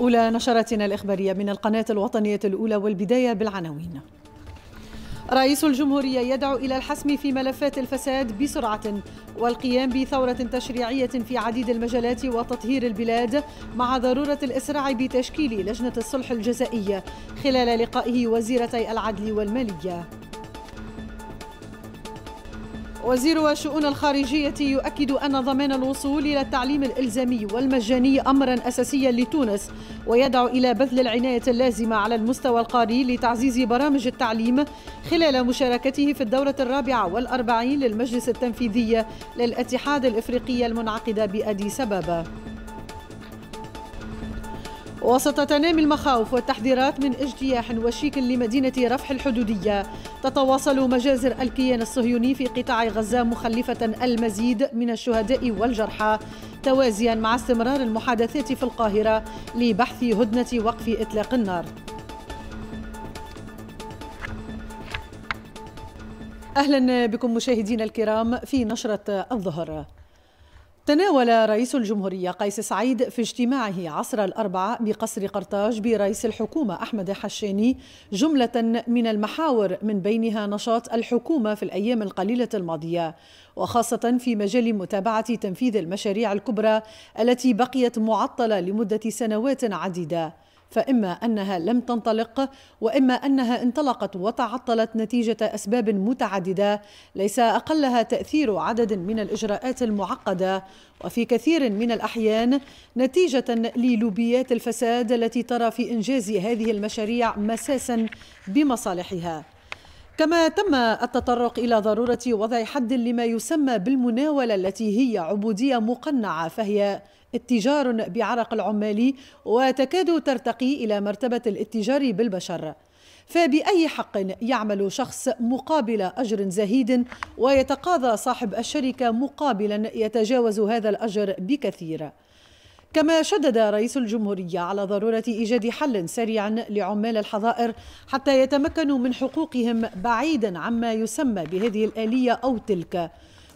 أولى نشراتنا الإخبارية من القناة الوطنية الأولى والبداية بالعناوين رئيس الجمهورية يدعو إلى الحسم في ملفات الفساد بسرعة والقيام بثورة تشريعية في عديد المجالات وتطهير البلاد مع ضرورة الإسراع بتشكيل لجنة الصلح الجزائية خلال لقائه وزيرتي العدل والمالية وزير الشؤون الخارجية يؤكد أن ضمان الوصول إلى التعليم الإلزامي والمجاني أمرا أساسيا لتونس ويدعو إلى بذل العناية اللازمة على المستوى القاري لتعزيز برامج التعليم خلال مشاركته في الدورة الرابعة والأربعين للمجلس التنفيذي للاتحاد الإفريقي المنعقدة بأديس أبابا وسط تنامي المخاوف والتحذيرات من اجتياح وشيك لمدينة رفح الحدودية تتواصل مجازر الكيان الصهيوني في قطاع غزة مخلفة المزيد من الشهداء والجرحى توازيا مع استمرار المحادثات في القاهرة لبحث هدنة وقف إطلاق النار أهلا بكم مشاهدينا الكرام في نشرة الظهر تناول رئيس الجمهورية قيس سعيد في اجتماعه عصر الأربعاء بقصر قرطاج برئيس الحكومة أحمد حشاني جملة من المحاور من بينها نشاط الحكومة في الأيام القليلة الماضية وخاصة في مجال متابعة تنفيذ المشاريع الكبرى التي بقيت معطلة لمدة سنوات عديدة فإما أنها لم تنطلق وإما أنها انطلقت وتعطلت نتيجة أسباب متعددة ليس أقلها تأثير عدد من الإجراءات المعقدة وفي كثير من الأحيان نتيجة للوبيات الفساد التي ترى في إنجاز هذه المشاريع مساسا بمصالحها كما تم التطرق إلى ضرورة وضع حد لما يسمى بالمناولة التي هي عبودية مقنعة فهي اتجار بعرق العمال وتكاد ترتقي إلى مرتبة الاتجار بالبشر فبأي حق يعمل شخص مقابل أجر زهيد ويتقاضى صاحب الشركة مقابلا يتجاوز هذا الأجر بكثير كما شدد رئيس الجمهورية على ضرورة إيجاد حل سريع لعمال الحظائر حتى يتمكنوا من حقوقهم بعيدا عما يسمى بهذه الآلية أو تلك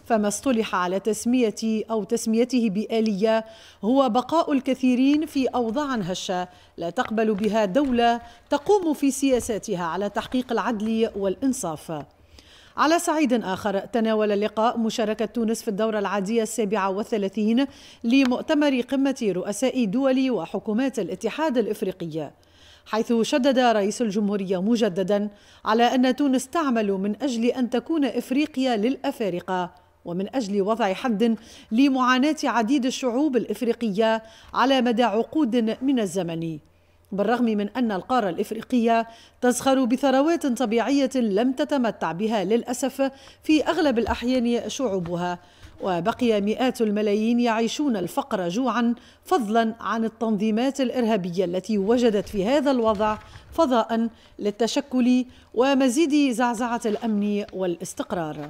فما اصطلح على تسمية أو تسميته بآلية هو بقاء الكثيرين في أوضاع هشة لا تقبل بها دولة تقوم في سياساتها على تحقيق العدل والإنصاف على صعيد آخر تناول اللقاء مشاركة تونس في الدورة العادية السابعة والثلاثين لمؤتمر قمة رؤساء دول وحكومات الاتحاد الإفريقي حيث شدد رئيس الجمهورية مجددا على أن تونس تعمل من أجل أن تكون إفريقيا للأفارقة ومن أجل وضع حد لمعاناة عديد الشعوب الإفريقية على مدى عقود من الزمن بالرغم من أن القارة الإفريقية تزخر بثروات طبيعية لم تتمتع بها للأسف في أغلب الأحيان شعوبها وبقي مئات الملايين يعيشون الفقر جوعا فضلا عن التنظيمات الارهابيه التي وجدت في هذا الوضع فضاء للتشكل ومزيد زعزعه الامن والاستقرار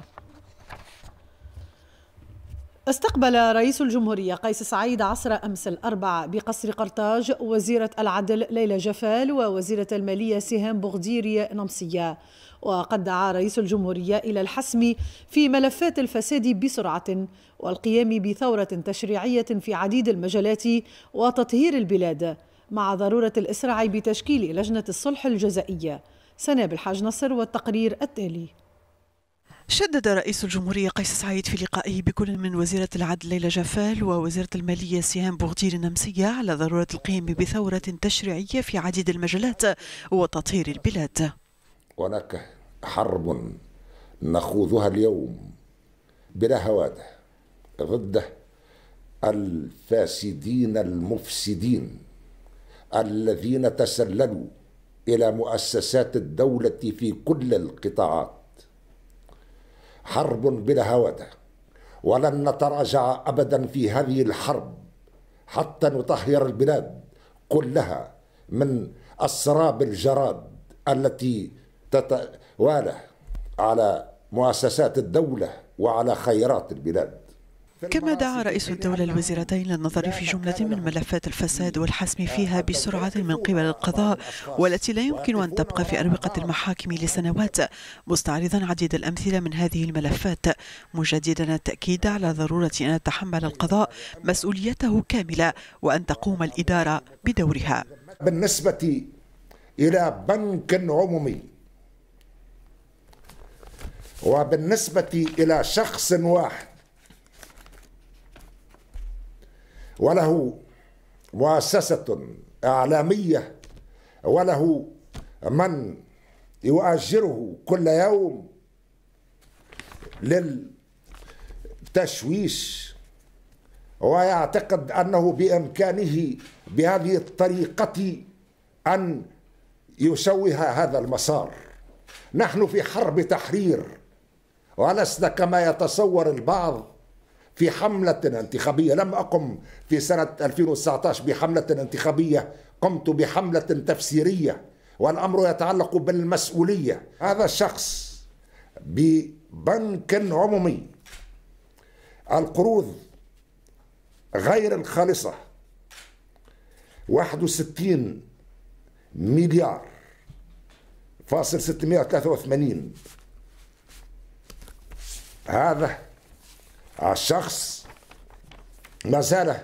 استقبل رئيس الجمهورية قيس سعيد عصر أمس الأربعاء بقصر قرطاج وزيرة العدل ليلى جفال ووزيرة المالية سهام بغديري نمسية وقد دعا رئيس الجمهورية إلى الحسم في ملفات الفساد بسرعة والقيام بثورة تشريعية في عديد المجالات وتطهير البلاد مع ضرورة الإسراع بتشكيل لجنة الصلح الجزائية سناب الحاج نصر والتقرير التالي شدد رئيس الجمهورية قيس سعيد في لقائه بكل من وزيرة العدل ليلى جفال ووزيرة المالية سهام بوغدير النمسية على ضرورة القيام بثورة تشريعية في عديد المجالات وتطهير البلاد هناك حرب نخوضها اليوم بلا هواده ضد الفاسدين المفسدين الذين تسللوا إلى مؤسسات الدولة في كل القطاعات حرب بلا هوده ولن نتراجع ابدا في هذه الحرب حتى نطهر البلاد كلها من السراب الجراد التي تتوالى على مؤسسات الدوله وعلى خيرات البلاد كما دعا رئيس الدولة الوزيرتين للنظر في جملة من ملفات الفساد والحسم فيها بسرعة من قبل القضاء والتي لا يمكن أن تبقى في أروقة المحاكم لسنوات مستعرضا عديد الأمثلة من هذه الملفات مجددا التأكيد على ضرورة أن يتحمل القضاء مسؤوليته كاملة وأن تقوم الإدارة بدورها بالنسبة إلى بنك عمومي وبالنسبة إلى شخص واحد وله مؤسسة إعلامية وله من يؤجره كل يوم للتشويش ويعتقد أنه بإمكانه بهذه الطريقة أن يشوه هذا المسار نحن في حرب تحرير ولسنا كما يتصور البعض في حملة انتخابية لم أقم في سنة 2019 بحملة انتخابية قمت بحملة تفسيرية والأمر يتعلق بالمسؤولية هذا الشخص ببنك عمومي القروض غير الخالصة 61 مليار فاصل 683 هذا الشخص ما زال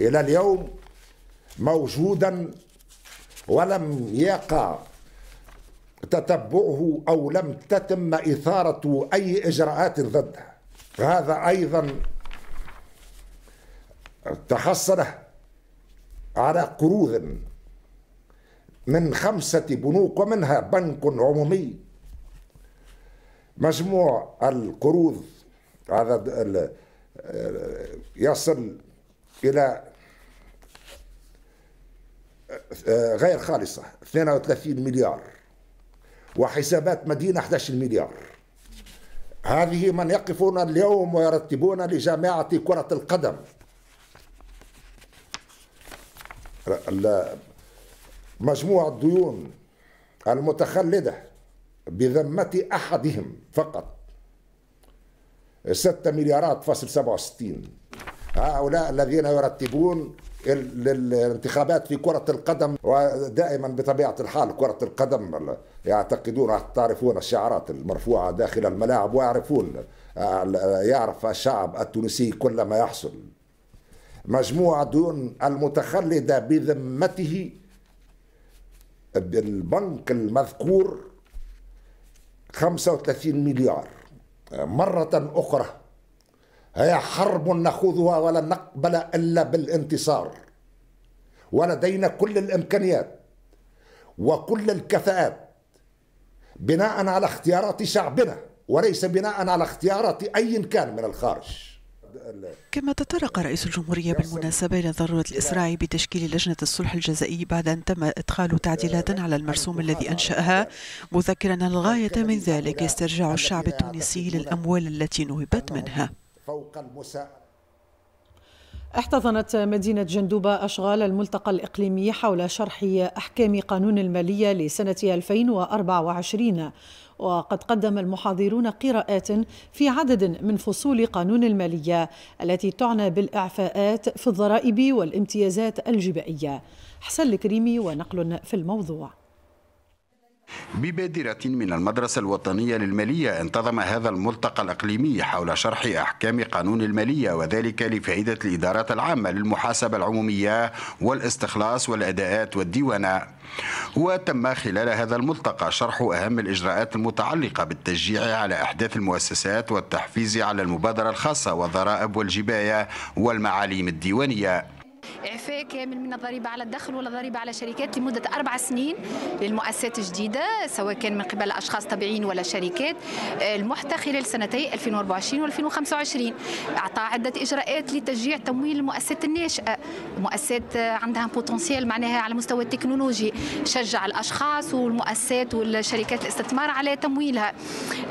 إلى اليوم موجودا ولم يقع تتبعه أو لم تتم إثارة أي إجراءات ضده هذا أيضا تحصل على قروض من خمسة بنوك ومنها بنك عمومي مجموع القروض هذا يصل إلى آه، غير خالصة 32 مليار وحسابات مدينة 11 مليار هذه من يقفون اليوم ويرتبون لجامعه كرة القدم مجموع الديون المتخلدة بذمة أحدهم فقط 6 مليارات فاصل 67 هؤلاء الذين يرتبون للانتخابات في كرة القدم ودائما بطبيعة الحال كرة القدم يعتقدون تعرفون الشعارات المرفوعة داخل الملاعب ويعرفون يعرف الشعب التونسي كل ما يحصل مجموعة ديون المتخلدة بذمته بالبنك المذكور 35 مليار مرة أخرى هي حرب نخوضها ولن نقبل إلا بالانتصار ولدينا كل الإمكانيات وكل الكفاءات بناء على اختيارات شعبنا وليس بناء على اختيارات أي كان من الخارج كما تطرق رئيس الجمهورية بالمناسبة إلى ضرورة الإسراع بتشكيل لجنة الصلح الجزائي بعد أن تم إدخال تعديلات على المرسوم الذي أنشأها مذكرا الغاية من ذلك استرجاع الشعب التونسي للأموال التي نهبت منها فوق المساء احتضنت مدينة جندوبة أشغال الملتقى الإقليمي حول شرح أحكام قانون المالية لسنة 2024 وقد قدم المحاضرون قراءات في عدد من فصول قانون المالية التي تعنى بالإعفاءات في الضرائب والامتيازات الجبائية حسن الكريمي ونقل في الموضوع ببادرة من المدرسة الوطنية للمالية انتظم هذا الملتقى الإقليمي حول شرح أحكام قانون المالية وذلك لفائدة الإدارات العامة للمحاسبة العمومية والاستخلاص والأداءات والديوانة وتم خلال هذا الملتقى شرح أهم الإجراءات المتعلقة بالتشجيع على أحداث المؤسسات والتحفيز على المبادرة الخاصة والضرائب والجباية والمعاليم الديوانية إعفاء كامل من الضريبة على الدخل ولا ضريبة على شركات لمدة أربع سنين للمؤسسات الجديدة سواء كان من قبل أشخاص طبيعيين ولا شركات المحتى خلال سنتي 2024 و 2025 أعطى عدة إجراءات لتشجيع تمويل المؤسسات الناشئة مؤسسات آه، عندها بوتنسيال معناها على مستوى التكنولوجي شجع الأشخاص والمؤسسات والشركات الاستثمار على تمويلها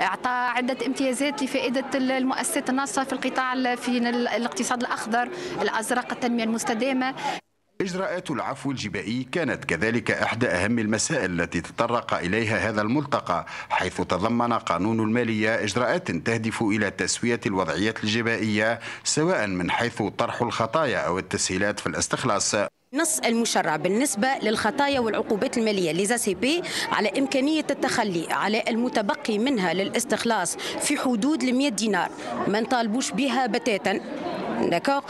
أعطى عدة امتيازات لفائدة المؤسسات الناشطة في القطاع في الاقتصاد الأخضر الأزرق التنمية المستدامة إجراءات العفو الجبائي كانت كذلك إحدى أهم المسائل التي تطرق إليها هذا الملتقى حيث تضمن قانون المالية إجراءات تهدف إلى تسوية الوضعيات الجبائية سواء من حيث طرح الخطايا أو التسهيلات في الاستخلاص نص المشرع بالنسبة للخطايا والعقوبات المالية بي على إمكانية التخلي على المتبقي منها للاستخلاص في حدود 100 دينار ما نطالبوش بها بتاتا داكوغ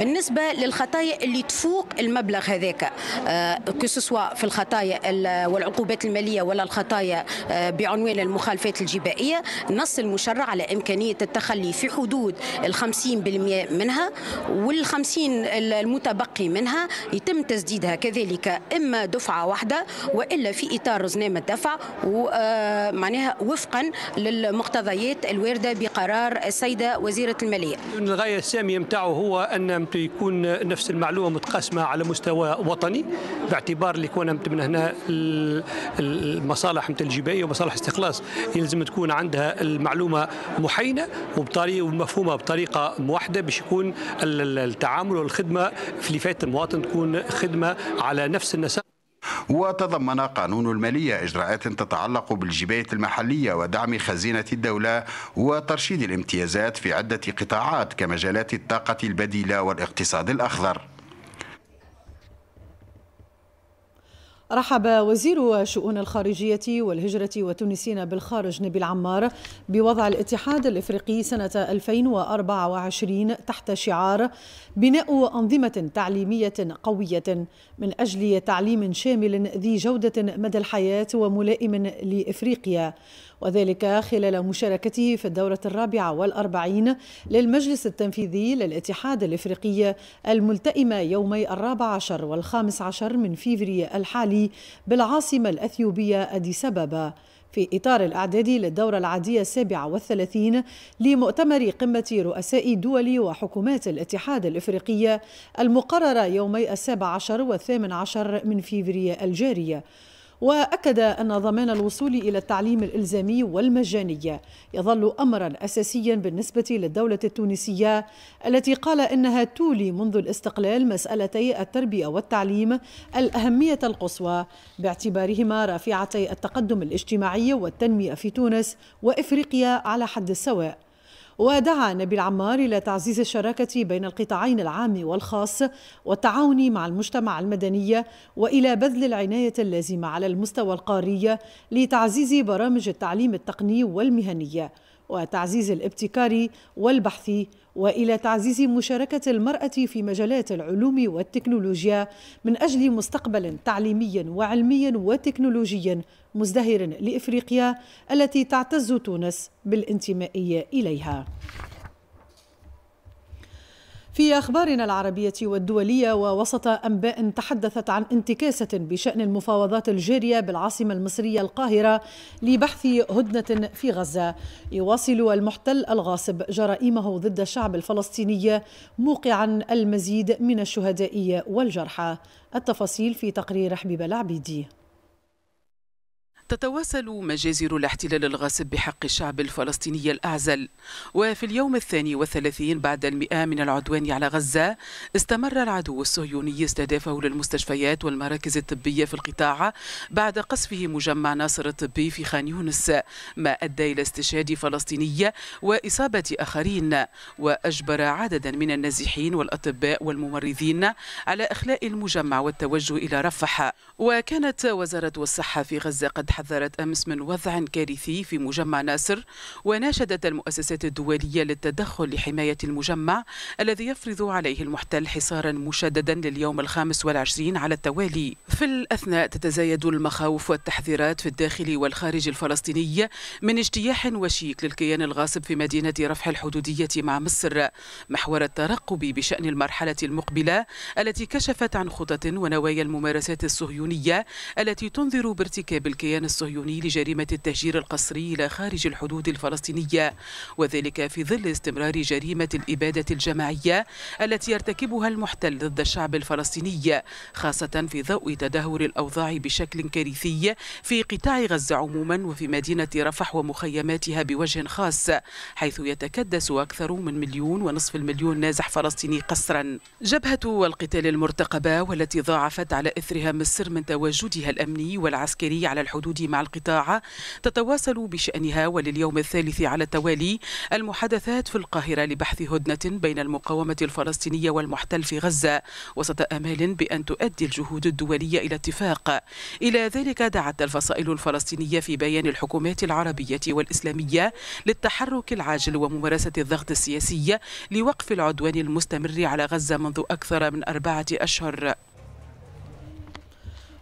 بالنسبه للخطايا اللي تفوق المبلغ هذاك كو آه، سوا في الخطايا والعقوبات الماليه ولا الخطايا آه، بعنوان المخالفات الجبائيه نص المشرع على امكانيه التخلي في حدود ال 50% منها وال 50 المتبقي منها يتم تسديدها كذلك اما دفعه واحده والا في اطار رزنامه دفع ومعناها آه، وفقا للمقتضيات الوارده بقرار السيده وزيره الماليه. الغايه الساميه يمتعه هو أن يكون نفس المعلومة متقاسمة على مستوى وطني باعتبار اللي كون من هنا المصالح مثل الجبائية ومصالح استخلاص يلزم تكون عندها المعلومة محينة وبطريقة ومفهومة بطريقة موحدة باش يكون التعامل والخدمة في اللي المواطن تكون خدمة على نفس النسق وتضمن قانون المالية إجراءات تتعلق بالجباية المحلية ودعم خزينة الدولة وترشيد الامتيازات في عدة قطاعات كمجالات الطاقة البديلة والاقتصاد الأخضر رحب وزير شؤون الخارجية والهجرة وتونسين بالخارج نبيل عمار بوضع الاتحاد الإفريقي سنة 2024 تحت شعار بناء أنظمة تعليمية قوية من أجل تعليم شامل ذي جودة مدى الحياة وملائم لإفريقيا وذلك خلال مشاركته في الدورة الرابعة والأربعين للمجلس التنفيذي للاتحاد الإفريقي الملتئمة يومي الرابع عشر والخامس عشر من فيفري الحالي بالعاصمة الأثيوبية أدي سبابا في إطار الأعداد للدورة العادية السابعة والثلاثين لمؤتمر قمة رؤساء دول وحكومات الاتحاد الإفريقية المقررة يومي السابع عشر والثامن عشر من فيفري الجارية واكد ان ضمان الوصول الى التعليم الالزامي والمجاني يظل امرا اساسيا بالنسبه للدوله التونسيه التي قال انها تولي منذ الاستقلال مسالتي التربيه والتعليم الاهميه القصوى باعتبارهما رافعتي التقدم الاجتماعي والتنميه في تونس وافريقيا على حد سواء ودعا نبيل عمار إلى تعزيز الشراكة بين القطاعين العام والخاص والتعاون مع المجتمع المدني وإلى بذل العناية اللازمة على المستوى القاري لتعزيز برامج التعليم التقني والمهني وتعزيز الابتكار والبحث والى تعزيز مشاركه المراه في مجالات العلوم والتكنولوجيا من اجل مستقبل تعليمي وعلمي وتكنولوجي مزدهر لافريقيا التي تعتز تونس بالانتماء اليها في أخبارنا العربية والدولية ووسط أنباء تحدثت عن انتكاسة بشأن المفاوضات الجارية بالعاصمة المصرية القاهرة لبحث هدنة في غزة يواصل المحتل الغاصب جرائمه ضد الشعب الفلسطيني موقعا المزيد من الشهداء والجرحى التفاصيل في تقرير حبيب العبيدي تتواصل مجازر الاحتلال الغاصب بحق الشعب الفلسطيني الأعزل وفي اليوم الثاني والثلاثين بعد المئة من العدوان على غزة استمر العدو الصهيوني استهدافه للمستشفيات والمراكز الطبية في القطاع بعد قصفه مجمع ناصر الطبي في خان يونس ما أدى إلى استشهاد فلسطيني وإصابة آخرين وأجبر عددا من النازحين والأطباء والممرضين على إخلاء المجمع والتوجه إلى رفح وكانت وزارة الصحة في غزة قد حذرت أمس من وضع كارثي في مجمع ناصر وناشدت المؤسسات الدولية للتدخل لحماية المجمع الذي يفرض عليه المحتل حصارا مشددا لليوم الخامس والعشرين على التوالي في الأثناء تتزايد المخاوف والتحذيرات في الداخل والخارج الفلسطيني من اجتياح وشيك للكيان الغاصب في مدينة رفح الحدودية مع مصر محور الترقب بشأن المرحلة المقبلة التي كشفت عن خطط ونوايا الممارسات الصهيونية الصهيونية التي تنذر بارتكاب الكيان الصهيوني لجريمة التهجير القسري إلى خارج الحدود الفلسطينية وذلك في ظل استمرار جريمة الإبادة الجماعية التي يرتكبها المحتل ضد الشعب الفلسطيني خاصة في ضوء تدهور الأوضاع بشكل كارثي في قطاع غزة عموما وفي مدينة رفح ومخيماتها بوجه خاص حيث يتكدس أكثر من مليون ونصف المليون نازح فلسطيني قسرا جبهة القتال المرتقبة والتي ضاعفت على إثرها مصر من تواجدها الأمني والعسكري على الحدود مع القطاع تتواصل بشأنها ولليوم الثالث على التوالي المحادثات في القاهرة لبحث هدنة بين المقاومة الفلسطينية والمحتل في غزة وسط أمال بأن تؤدي الجهود الدولية إلى اتفاق إلى ذلك دعت الفصائل الفلسطينية في بيان الحكومات العربية والإسلامية للتحرك العاجل وممارسة الضغط السياسي لوقف العدوان المستمر على غزة منذ أكثر من أربعة أشهر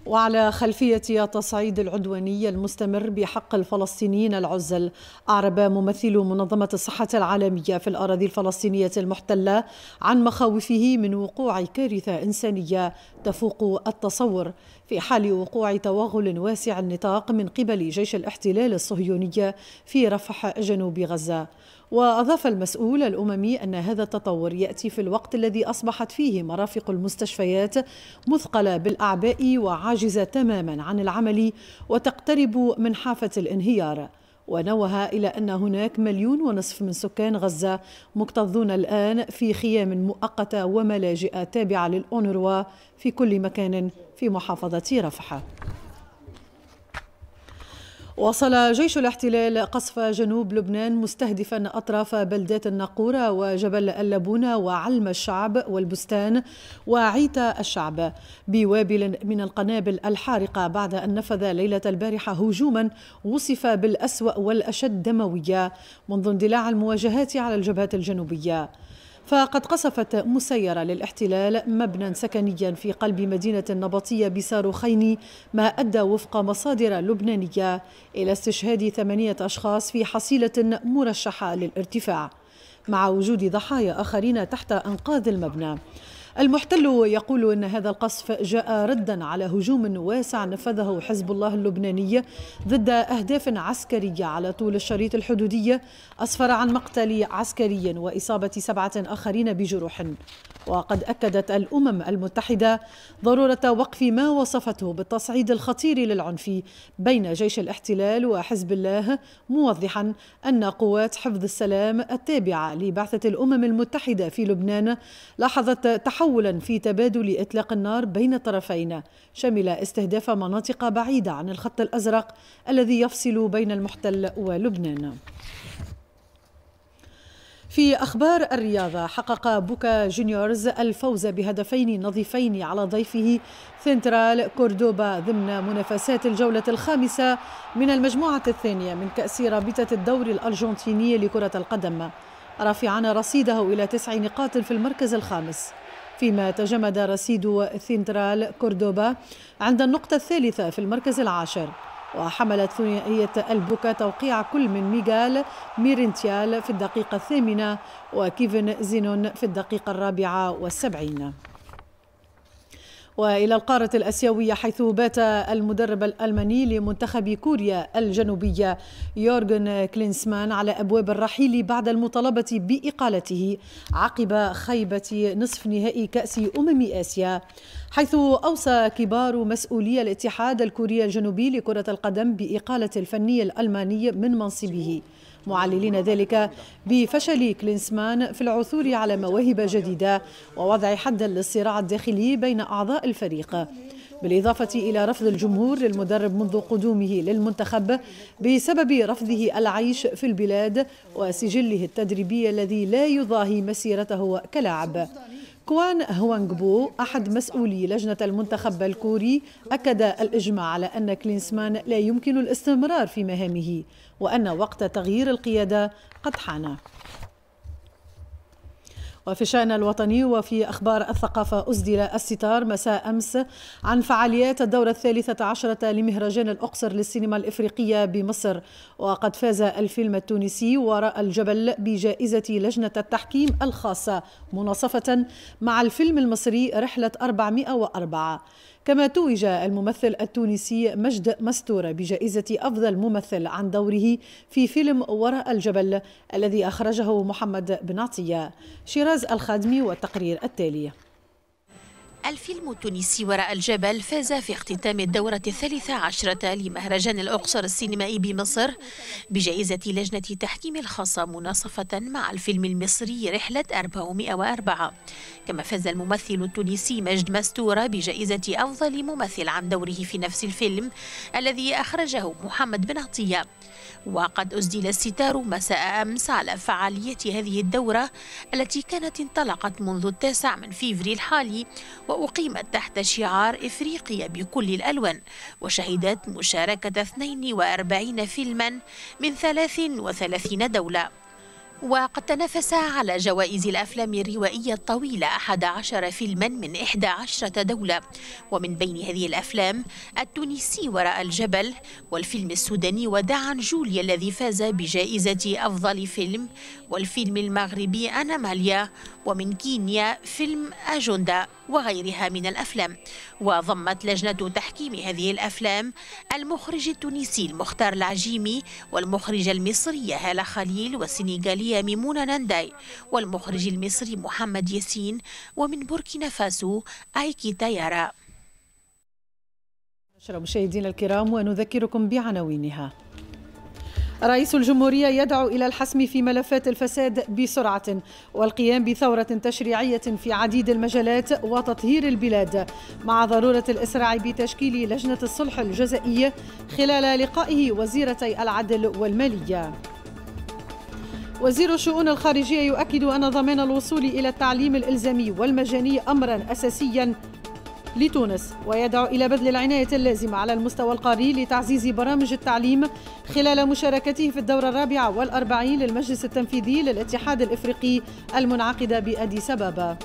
وعلى خلفية تصعيد العدواني المستمر بحق الفلسطينيين العزل أعرب ممثل منظمة الصحة العالمية في الأراضي الفلسطينية المحتلة عن مخاوفه من وقوع كارثة إنسانية تفوق التصور في حال وقوع توغل واسع النطاق من قبل جيش الاحتلال الصهيوني في رفح جنوب غزة وأضاف المسؤول الأممي أن هذا التطور يأتي في الوقت الذي أصبحت فيه مرافق المستشفيات مثقلة بالأعباء وعاجزة تماما عن العمل وتقترب من حافة الانهيار ونوه إلى أن هناك مليون ونصف من سكان غزة مكتظون الآن في خيام مؤقتة وملاجئ تابعة للأونروا في كل مكان في محافظة رفح واصل جيش الاحتلال قصف جنوب لبنان مستهدفا اطراف بلدات الناقوره وجبل اللبونه وعلم الشعب والبستان وعيتا الشعب بوابل من القنابل الحارقه بعد ان نفذ ليله البارحه هجوما وصف بالاسوا والاشد دمويه منذ اندلاع المواجهات على الجبهات الجنوبيه فقد قصفت مسيرة للاحتلال مبنى سكنيا في قلب مدينة نبطية بساروخين ما أدى وفق مصادر لبنانية إلى استشهاد ثمانية أشخاص في حصيلة مرشحة للارتفاع مع وجود ضحايا آخرين تحت أنقاض المبنى المحتل يقول أن هذا القصف جاء ردا على هجوم واسع نفذه حزب الله اللبناني ضد أهداف عسكرية على طول الشريط الحدودي أسفر عن مقتل عسكري وإصابة سبعة آخرين بجروح وقد أكدت الأمم المتحدة ضرورة وقف ما وصفته بالتصعيد الخطير للعنف بين جيش الاحتلال وحزب الله موضحا أن قوات حفظ السلام التابعة لبعثة الأمم المتحدة في لبنان لاحظت تحول تحولا في تبادل اطلاق النار بين الطرفين شمل استهداف مناطق بعيده عن الخط الازرق الذي يفصل بين المحتل ولبنان في أخبار الرياضة حقق بوكا جونيورز الفوز بهدفين نظيفين على ضيفه سنترال كوردوبا ضمن منافسات الجولة الخامسة من المجموعة الثانية من كأس رابطة الدوري الأرجنتيني لكرة القدم رافعا رصيده إلى تسع نقاط في المركز الخامس فيما تجمد رصيد سنترال كوردوبا عند النقطة الثالثة في المركز العاشر وحملت ثنائية البوكا توقيع كل من ميغال ميرنتيال في الدقيقة الثامنة وكيفن زينون في الدقيقة الرابعة والسبعين والى القاره الاسيويه حيث بات المدرب الالماني لمنتخب كوريا الجنوبيه يورغن كلينسمان على ابواب الرحيل بعد المطالبه باقالته عقب خيبه نصف نهائي كاس امم اسيا حيث اوصى كبار مسؤولي الاتحاد الكوري الجنوبي لكره القدم باقاله الفني الالماني من منصبه معللين ذلك بفشل كلينسمان في العثور على مواهب جديدة ووضع حدا للصراع الداخلي بين أعضاء الفريق بالإضافة إلى رفض الجمهور للمدرب منذ قدومه للمنتخب بسبب رفضه العيش في البلاد وسجله التدريبي الذي لا يضاهي مسيرته كلاعب كوان هوانغبو أحد مسؤولي لجنة المنتخب الكوري أكد الإجماع على أن كلينسمان لا يمكن الاستمرار في مهامه وأن وقت تغيير القيادة قد حان وفي الشأن الوطني وفي أخبار الثقافة أسدل الستار مساء أمس عن فعاليات الدورة الثالثة عشرة لمهرجان الأقصر للسينما الإفريقية بمصر وقد فاز الفيلم التونسي وراء الجبل بجائزة لجنة التحكيم الخاصة مناصفة مع الفيلم المصري رحلة 404 كما توج الممثل التونسي مجد مستورة بجائزة أفضل ممثل عن دوره في فيلم وراء الجبل الذي أخرجه محمد بن عطية شيراز الخادمي والتقرير التالي الفيلم التونسي وراء الجبل فاز في اختتام الدورة الثالثة عشرة لمهرجان الأقصر السينمائي بمصر بجائزة لجنة تحكيم الخاصة مناصفة مع الفيلم المصري رحلة 404 كما فاز الممثل التونسي مجد مستورة بجائزة أفضل ممثل عن دوره في نفس الفيلم الذي أخرجه محمد بن عطية وقد أسدل الستار مساء أمس على فعالية هذه الدورة التي كانت انطلقت منذ التاسع من فيفري الحالي وأقيمت تحت شعار إفريقيا بكل الألوان وشهدت مشاركة 42 فيلما من 33 دولة وقد تنافس على جوائز الأفلام الروائية الطويلة 11 فيلما من 11 دولة ومن بين هذه الأفلام التونسي وراء الجبل والفيلم السوداني ودعا جوليا الذي فاز بجائزة أفضل فيلم والفيلم المغربي ماليا ومن كينيا فيلم أجوندا وغيرها من الأفلام وضمت لجنة تحكيم هذه الأفلام المخرج التونسي المختار العجيمي والمخرجة المصرية هالة خليل والسنغالية ميمونة نانداي والمخرج المصري محمد ياسين ومن بوركينا فاسو آيكي تايارا مشاهدينا الكرام ونذكركم بعناوينها رئيس الجمهورية يدعو إلى الحسم في ملفات الفساد بسرعة والقيام بثورة تشريعية في عديد المجالات وتطهير البلاد مع ضرورة الإسراع بتشكيل لجنة الصلح الجزائية خلال لقائه وزيرتي العدل والمالية وزير الشؤون الخارجية يؤكد أن ضمان الوصول إلى التعليم الإلزامي والمجاني أمرا أساسيا لتونس ويدعو إلى بذل العناية اللازمة على المستوى القاري لتعزيز برامج التعليم خلال مشاركته في الدورة الرابعة والأربعين للمجلس التنفيذي للاتحاد الإفريقي المنعقدة بأدي سبابة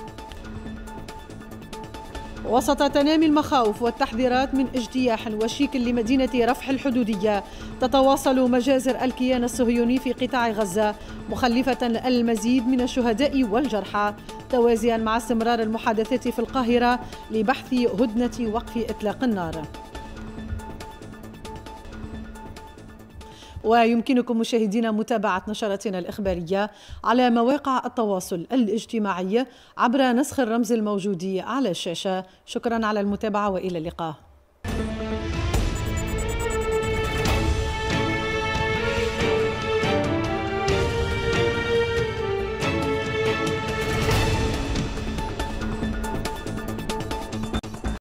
وسط تنامي المخاوف والتحذيرات من اجتياح وشيك لمدينة رفح الحدودية تتواصل مجازر الكيان الصهيوني في قطاع غزة مخلفة المزيد من الشهداء والجرحى توازيا مع استمرار المحادثات في القاهرة لبحث هدنة وقف إطلاق النار ويمكنكم مشاهدينا متابعة نشرتنا الإخبارية على مواقع التواصل الاجتماعي عبر نسخ الرمز الموجود على الشاشة شكرا على المتابعة وإلى اللقاء